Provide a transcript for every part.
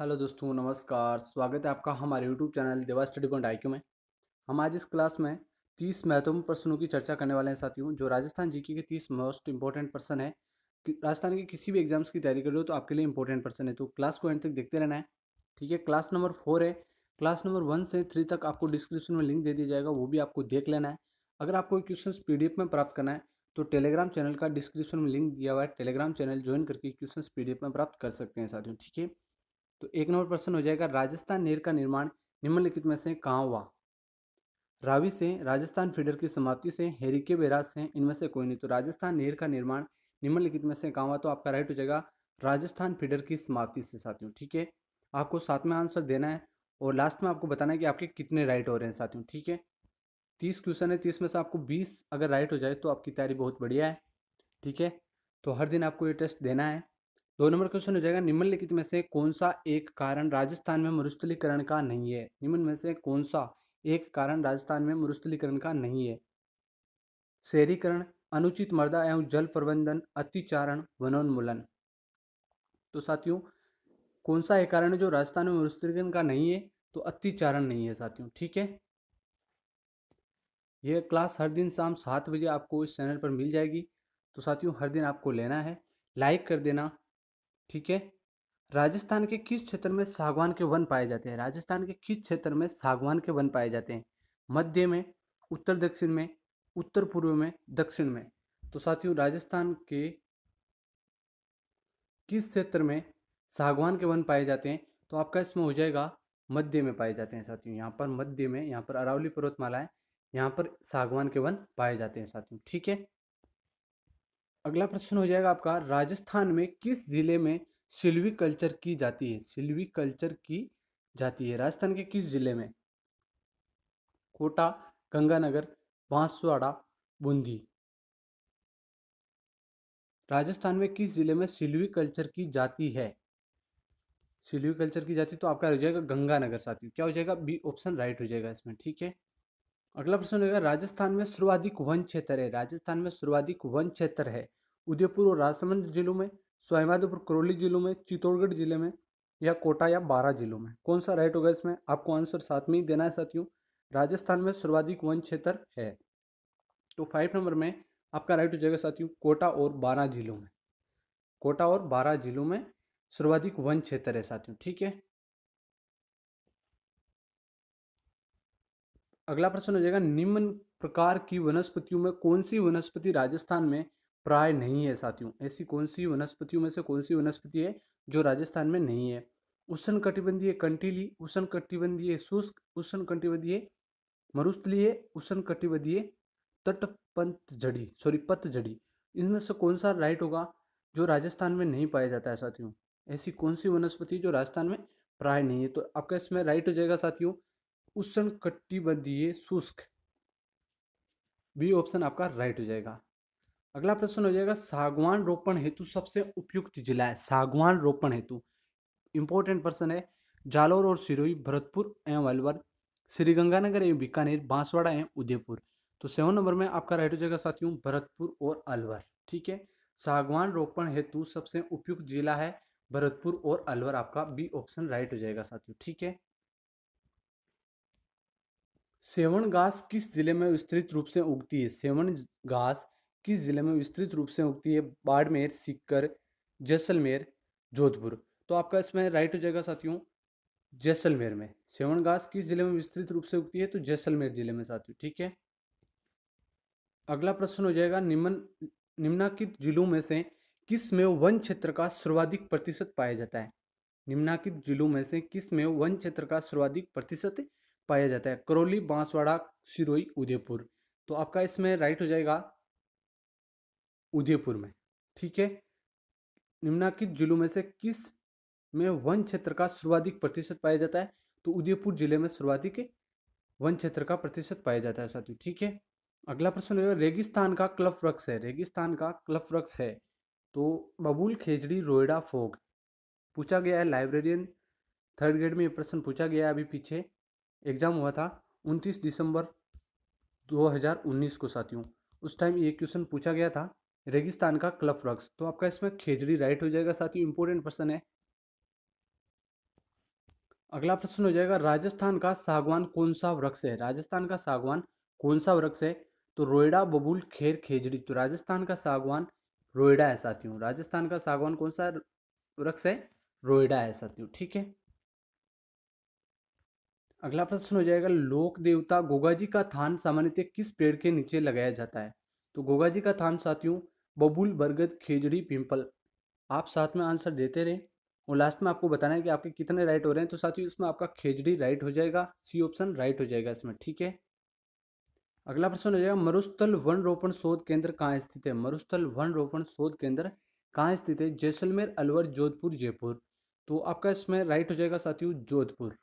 hello दोस्तों नमस्कार स्वागत है आपका हमारे YouTube channel Deva study point आई में हम आज इस क्लास में तीस महत्वपूर्ण प्रश्नों की चर्चा करने वाले हैं साथियों जो राजस्थान जीके के तीस मोस्ट इंपॉर्टेंट पर्सन है राजस्थान के किसी भी एग्जाम्स की तैयारी कर रहे हो तो आपके लिए इंपॉर्टेंट पर्सन है तो क्लास को एंड तक देखते रहना है ठीक है क्लास नंबर फोर है क्लास नंबर वन से थ्री तक आपको डिस्क्रिप्शन में लिंक दे दिया जाएगा वो भी आपको देख लेना है अगर आपको क्वेश्चन पी में प्राप्त करना है तो टेलीग्राम चैनल का डिस्क्रिप्शन में लिंक दिया हुआ है टेलीग्राम चैनल ज्वाइन करके क्वेश्चन पी में प्राप्त कर सकते हैं साथियों ठीक है तो एक नंबर प्रश्न हो जाएगा राजस्थान नहर का निर्माण निम्नलिखित में से कहाँ हुआ रावी से राजस्थान फीडर की समाप्ति से हेरिके बेराज से इनमें से कोई नहीं तो राजस्थान नहर का निर्माण निम्नलिखित में से कहाँ हुआ तो आपका राइट हो जाएगा राजस्थान फीडर की समाप्ति से साथियों ठीक है आपको साथ में आंसर देना है और लास्ट में आपको बताना है कि आपके कितने राइट हो रहे हैं साथियों ठीक है तीस क्वेश्चन है तीस में से आपको बीस अगर राइट हो जाए तो आपकी तैयारी बहुत बढ़िया है ठीक है तो हर दिन आपको ये टेस्ट देना है दो नंबर क्वेश्चन हो जाएगा निम्नलिखित में से कौन सा एक कारण राजस्थान में मरुस्थलीकरण का नहीं है निम्न में से कौन सा एक कारण राजस्थान में मरुस्थलीकरण का नहीं है शहरीकरण अनुचित मर्दा एवं जल प्रबंधन अतिचारण वनोन्मूलन तो साथियों कौन सा एक कारण है जो राजस्थान में मरुस्थलीकरण का नहीं है तो अतिचारण नहीं है साथियों ठीक है यह क्लास हर दिन शाम सात बजे आपको इस चैनल पर मिल जाएगी तो साथियों हर दिन आपको लेना है लाइक कर देना ठीक है राजस्थान के किस क्षेत्र में सागवान के वन पाए जाते हैं राजस्थान के किस क्षेत्र में सागवान के वन पाए जाते हैं मध्य में उत्तर दक्षिण में उत्तर पूर्व में दक्षिण में तो साथियों राजस्थान के किस क्षेत्र में सागवान के वन पाए जाते हैं तो आपका इसमें हो जाएगा मध्य में पाए जाते हैं साथियों यहाँ पर मध्य में यहाँ पर अरावली पर्वतमाला है यहाँ पर सागवान के वन पाए जाते हैं साथियों ठीक है अगला प्रश्न हो जाएगा आपका राजस्थान में किस जिले में सिल्वी कल्चर की जाती है सिल्वी कल्चर की जाती है राजस्थान के किस जिले में कोटा गंगानगर बांसवाड़ा बूंदी राजस्थान में किस जिले में सिल्वी कल्चर की जाती है सिल्वी कल्चर की जाती है तो आपका हो जाएगा गंगानगर साथी क्या हो जाएगा बी ऑप्शन राइट हो जाएगा इसमें ठीक है अगला प्रश्न होगा राजस्थान में सर्वाधिक वन क्षेत्र है राजस्थान में सर्वाधिक वन क्षेत्र है उदयपुर और राजसमंद जिलों में स्वाईमाधोपुर करौली जिलों में चित्तौड़गढ़ जिले में या कोटा या बारह जिलों में कौन सा राइट होगा इसमें आपको आंसर साथ में ही देना है साथियों राजस्थान में सर्वाधिक वन क्षेत्र है तो फाइव नंबर में आपका राइट हो जाएगा साथियों कोटा और बारह जिलों में कोटा और बारह जिलों में सर्वाधिक वन क्षेत्र है साथियों ठीक है अगला प्रश्न हो जाएगा निम्न प्रकार की वनस्पतियों में कौन सी वनस्पति राजस्थान में प्राय नहीं है साथियों ऐसी कौन सी वनस्पतियों में से कौन सी वनस्पति है जो राजस्थान में नहीं है उष्ण कटिबंधीय कंटीली उष्ण कटिबंधीय शुष्क उष्ण कटिबंधीय मरुस्थलीय उष्ण कटिबंधीय तटपंत जड़ी सॉरी पत जड़ी इनमें से कौन सा राइट होगा जो राजस्थान में नहीं पाया जाता है साथियों ऐसी कौन सी वनस्पति जो राजस्थान में प्राय नहीं है तो आपका इसमें राइट हो जाएगा साथियों उष्ण कटिबंधीय शुष्क बी ऑप्शन आपका राइट हो जाएगा अगला प्रश्न हो जाएगा सागवान रोपण हेतु सबसे उपयुक्त जिला है सागवान रोपण हेतु इंपॉर्टेंट प्रश्न है जालौर और सिरोही भरतपुर एवं अलवर श्रीगंगानगर एवं बीकानेर बांसवाड़ा एवं उदयपुर तो सेवन नंबर में आपका राइट हो जाएगा साथियों भरतपुर और अलवर ठीक है सागवान रोपण हेतु सबसे उपयुक्त जिला है भरतपुर और अलवर आपका बी ऑप्शन राइट हो जाएगा साथियों ठीक है सेवन घास किस जिले में विस्तृत रूप से उगती है सेवन घास किस ज़िले में विस्तृत रूप से उगती है बाड़मेर सीकर जैसलमेर जोधपुर तो आपका इसमें राइट हो जाएगा साथियों जैसलमेर में सेवन घास किस जिले में विस्तृत रूप से उगती है तो जैसलमेर जिले में साथियों ठीक है अगला प्रश्न हो जाएगा निम्न निम्नाकित जिलों में से किस में वन क्षेत्र का सर्वाधिक प्रतिशत पाया जाता है निम्नाकित जिलों में से किस में वन क्षेत्र का सर्वाधिक प्रतिशत पाया जाता है करौली बांसवाड़ा सिरोई उदयपुर तो आपका इसमें राइट हो जाएगा उदयपुर में ठीक है निम्नाकित जिलों में से किस में वन क्षेत्र का सर्वाधिक प्रतिशत पाया जाता है तो उदयपुर जिले में सर्वाधिक वन क्षेत्र का प्रतिशत पाया जाता है साथियों ठीक है अगला प्रश्न है रेगिस्तान का क्लफ वृक्ष है रेगिस्तान का क्लफ वृक्ष है तो बबूल खेजड़ी रोयडा फोग पूछा गया है लाइब्रेरियन थर्ड ग्रेड में ये प्रश्न पूछा गया है अभी पीछे एग्जाम हुआ था 29 दिसंबर 2019 को साथियों उस टाइम ये क्वेश्चन पूछा गया था रेगिस्तान का क्लफ रक्स तो आपका इसमें खेजड़ी राइट हो जाएगा साथ ही इंपॉर्टेंट प्रश्न है अगला प्रश्न हो जाएगा राजस्थान का सागवान कौन सा वृक्ष है राजस्थान का सागवान कौन सा वृक्ष है तो रोयडा बबूल खेर खेजड़ी तो राजस्थान का सागवान रोयडा है साथियों राजस्थान का सागवान कौन सा वृक्ष है रोयडा है साथियों ठीक है अगला प्रश्न हो जाएगा लोक देवता गोगा जी का थान सामान्यतः किस पेड़ के नीचे लगाया जाता है तो गोगाजी का थान साथियों बबूल बरगद खेजड़ी पिंपल आप साथ में आंसर देते रहें और लास्ट में आपको बताना है कि आपके कितने राइट हो रहे हैं तो साथ ही उसमें आपका खेजड़ी राइट हो जाएगा सी ऑप्शन राइट हो जाएगा इसमें ठीक है अगला प्रश्न हो जाएगा मरुस्थल वन रोपण शोध केंद्र कहाँ स्थित है मरुस्थल वन रोपण शोध केंद्र कहाँ स्थित है जैसलमेर अलवर जोधपुर जयपुर तो आपका इसमें राइट हो जाएगा साथियों जोधपुर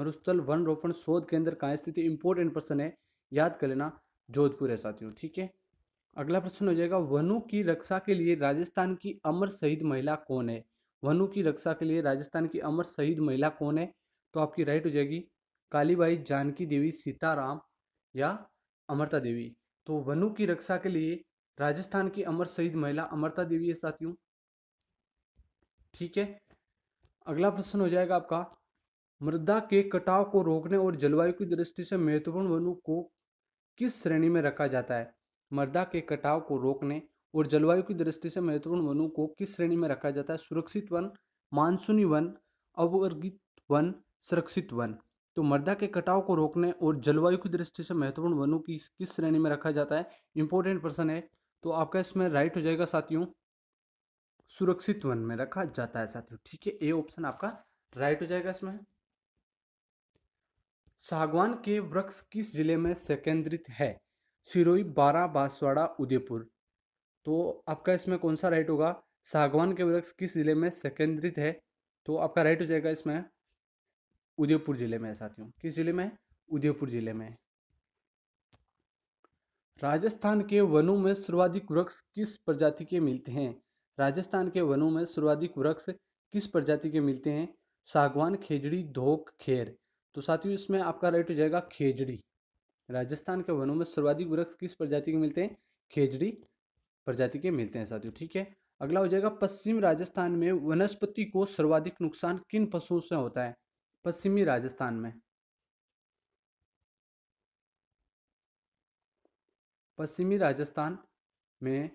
मरुस्थल वन रोपण शोध केंद्र कहाँ स्थित है इंपॉर्टेंट प्रश्न है याद कर लेना जोधपुर है साथियों ठीक है अगला प्रश्न हो जाएगा वनु की रक्षा के लिए राजस्थान की अमर शहीद महिला कौन है वनु की रक्षा के लिए राजस्थान की अमर शहीद महिला कौन है तो आपकी राइट हो जाएगी कालीबाई जानकी देवी सीताराम या अमरता देवी तो वनु की रक्षा के लिए राजस्थान की अमर शहीद महिला अमरता देवी है साथियों ठीक है अगला प्रश्न हो जाएगा आपका मृदा के कटाव को रोकने और जलवायु की दृष्टि से महत्वपूर्ण वनु को किस श्रेणी में रखा जाता है मृदा के कटाव को रोकने और जलवायु की दृष्टि से महत्वपूर्ण वनों को किस श्रेणी में रखा जाता है सुरक्षित वन मानसूनी वन अवर्गित वन सुरक्षित वन तो मृदा के कटाव को रोकने और जलवायु की दृष्टि से महत्वपूर्ण वनों की किस श्रेणी में रखा जाता है इंपॉर्टेंट प्रश्न है तो आपका इसमें राइट हो जाएगा साथियों सुरक्षित वन में रखा जाता है साथियों ठीक है ए ऑप्शन आपका राइट हो जाएगा इसमें सागवान के वृक्ष किस जिले में सेकेंद्रित है सिरोही बारह बांसवाड़ा उदयपुर तो आपका इसमें कौन सा राइट होगा सागवान के वृक्ष किस ज़िले में सेकेंद्रित है तो आपका राइट हो जाएगा इसमें उदयपुर ज़िले में है साथियों किस ज़िले में उदयपुर ज़िले में राजस्थान के वनों में सर्वाधिक वृक्ष किस प्रजाति के मिलते हैं राजस्थान के वनों में सर्वाधिक वृक्ष किस प्रजाति के मिलते हैं सागवान खेजड़ी धोक खेर तो साथियों इसमें आपका राइट हो जाएगा खेजड़ी राजस्थान के वनों में सर्वाधिक वृक्ष किस प्रजाति के मिलते हैं खेजड़ी प्रजाति के मिलते हैं साथियों ठीक है अगला हो जाएगा पश्चिम राजस्थान में वनस्पति को सर्वाधिक नुकसान किन पशुओं से होता है पश्चिमी राजस्थान में पश्चिमी राजस्थान में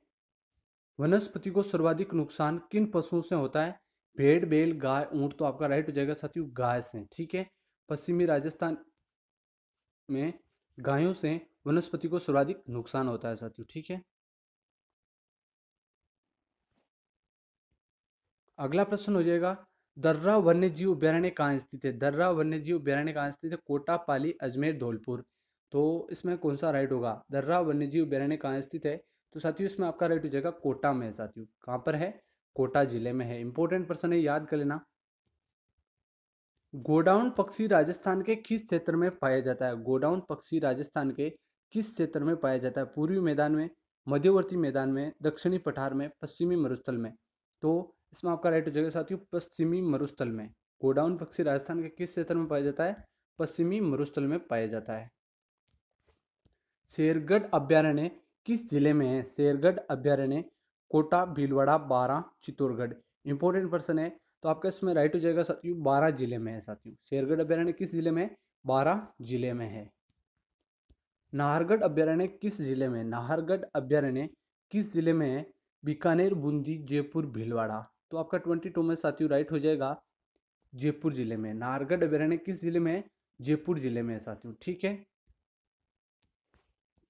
वनस्पति को सर्वाधिक नुकसान किन पशुओं से होता है भेड़ बेल गाय ऊंट तो आपका राइट हो जाएगा साथियों गाय से ठीक है पश्चिमी राजस्थान में गायों से वनस्पति को सर्वाधिक नुकसान होता है साथियों ठीक है अगला प्रश्न हो जाएगा दर्रा वन्य जीव अभ्यारण्य कहाँ स्थित है दर्रा वन्य जीव अभ्यारण्य कहाँ स्थित है कोटा पाली अजमेर धौलपुर तो इसमें कौन सा राइट होगा दर्रा वन्यजीव अभ्यारण्य कहाँ स्थित है तो साथियों इसमें आपका राइट हो जाएगा कोटा में है साथियों कहाँ पर है कोटा जिले में है इंपॉर्टेंट प्रश्न है याद कर लेना गोडाउन पक्षी राजस्थान के किस क्षेत्र में पाया जाता है गोडाउन पक्षी राजस्थान के किस क्षेत्र में पाया जाता है पूर्वी मैदान में मध्यवर्ती मैदान में दक्षिणी पठार में पश्चिमी मरुस्थल में तो इसमें आपका राइट हो जाएगा साथियों पश्चिमी मरुस्थल में गोडाउन पक्षी राजस्थान के किस क्षेत्र में पाया जाता है पश्चिमी मरुस्थल में पाया जाता है शेरगढ़ अभ्यारण्य किस जिले में है शेरगढ़ अभ्यारण्य कोटा भीलवाड़ा बारा चित्तौड़गढ़ इंपॉर्टेंट पर्सन है तो आपका इसमें राइट हो जाएगा साथियों बारह जिले में है साथियों शेरगढ़ अभ्यारण्य किस जिले में बारह जिले में है नाहरगढ़ अभ्यारण्य किस जिले में नाहरगढ़ अभ्यारण्य किस जिले में है बीकानेर बूंदी जयपुर भीलवाड़ा तो आपका ट्वेंटी टू में साथियों राइट हो जाएगा जयपुर जिले में नाहरगढ़ अभ्यारण्य किस जिले में जयपुर जिले में है साथियों ठीक है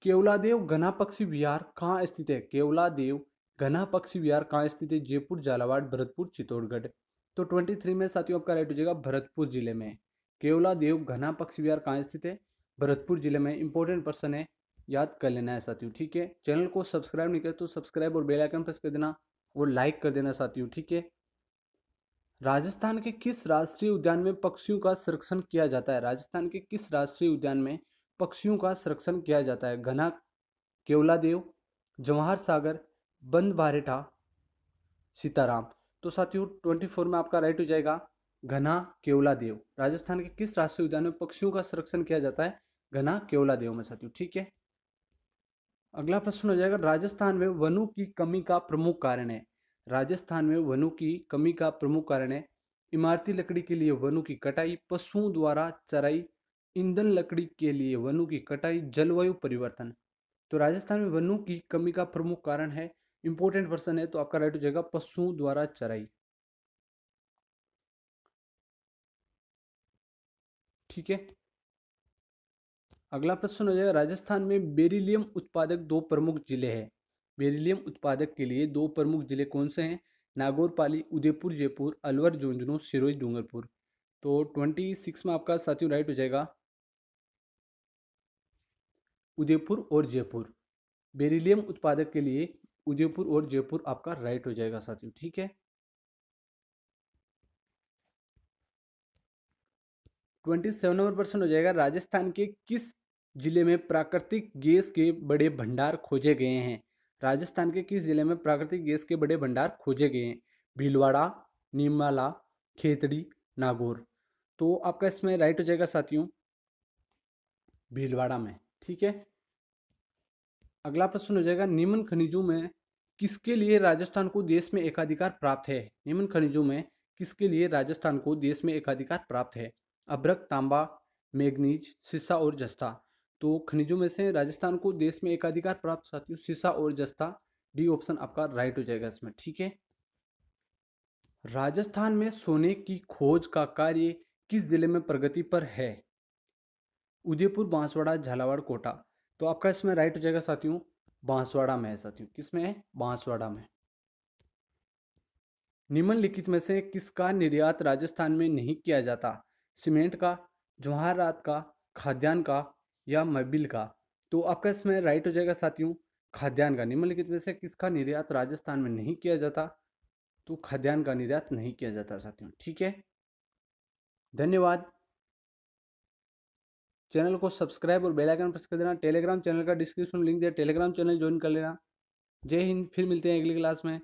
केवलादेव घना पक्षी विहार कहाँ स्थित है केवलादेव घना पक्षी विहार कहाँ स्थित है जयपुर झालावाड़ भरतपुर चित्तौड़गढ़ तो ट्वेंटी थ्री में साथियों आपका राइट हो जाएगा भरतपुर जिले में केवला देव घना पक्ष विहार कहाँ स्थित है भरतपुर जिले में इंपॉर्टेंट पर्सन है याद कर लेना है साथियों ठीक है चैनल को सब्सक्राइब नहीं कर तो सब्सक्राइब और बेल आइकन प्रेस कर देना और लाइक कर देना साथियों ठीक है राजस्थान के किस राष्ट्रीय उद्यान में पक्षियों का संरक्षण किया जाता है राजस्थान के किस राष्ट्रीय उद्यान में पक्षियों का संरक्षण किया जाता है घना केवला देव जवाहर सागर बंद बारेठा सीताराम तो साथियों ट्वेंटी फोर में आपका राइट हो जाएगा घना केवला देव राजस्थान के किस राष्ट्रीय उद्यान में पक्षियों का संरक्षण किया जाता है घना केवला देव में साथियों ठीक है अगला प्रश्न हो जाएगा राजस्थान में वनों की कमी का प्रमुख कारण है राजस्थान में वनों की कमी का प्रमुख कारण है इमारती लकड़ी के लिए वनों की कटाई पशुओं द्वारा चराई ईंधन लकड़ी के लिए वनों की कटाई जलवायु परिवर्तन तो राजस्थान में वनों की कमी का प्रमुख कारण है इंपॉर्टेंट पर्सन है तो आपका राइट हो जाएगा पशुओं द्वारा चराई ठीक है अगला प्रश्न हो जाएगा राजस्थान में बेरिलियम उत्पादक दो प्रमुख जिले हैं बेरिलियम उत्पादक के लिए दो प्रमुख जिले कौन से हैं नागौर पाली उदयपुर जयपुर अलवर झुंझुनू सिरोही डूंगरपुर तो ट्वेंटी सिक्स में आपका साथियों राइट हो जाएगा उदयपुर और जयपुर बेरिलियम उत्पादक के लिए उदयपुर और जयपुर आपका राइट हो जाएगा साथियों ठीक है ट्वेंटी सेवन नंबर प्रश्न हो जाएगा राजस्थान के किस जिले में प्राकृतिक गैस के बड़े भंडार खोजे गए हैं राजस्थान के किस जिले में प्राकृतिक गैस के बड़े भंडार खोजे गए हैं भीलवाड़ा नीमाला खेतड़ी नागौर तो आपका इसमें राइट हो जाएगा साथियों भीलवाड़ा में ठीक है अगला प्रश्न हो जाएगा निम्न खनिजों में किसके लिए राजस्थान को देश में एकाधिकार प्राप्त है निम्न खनिजों में किसके लिए राजस्थान को देश में एकाधिकार प्राप्त है अभ्रक तांबा मैग्नीज सीसा और जस्ता तो खनिजों में से राजस्थान को देश में एकाधिकार प्राप्त साथियों सीसा और जस्ता डी ऑप्शन आपका राइट हो जाएगा इसमें ठीक है राजस्थान में सोने की खोज का कार्य किस जिले में प्रगति पर है उदयपुर बांसवाड़ा झालावाड़ कोटा तो आपका इसमें राइट हो जाएगा साथियों बांसवाड़ा में है साथियों किस में है बांसवाड़ा में निम्नलिखित में से किसका निर्यात राजस्थान में नहीं किया जाता सीमेंट का जवाहरात का खाद्यान्न का या मबिल का तो आपका इसमें राइट हो जाएगा साथियों खाद्यान्न का निम्नलिखित में से किसका निर्यात राजस्थान में नहीं किया जाता तो खाद्यान्न का निर्यात नहीं किया जाता साथियों ठीक है धन्यवाद चैनल को सब्सक्राइब और बेल आइकन प्रेस कर देना टेलीग्राम चैनल का डिस्क्रिप्शन लिंक दिया टेलीग्राम चैनल ज्वाइन कर लेना जय हिंद फिर मिलते हैं अगली क्लास में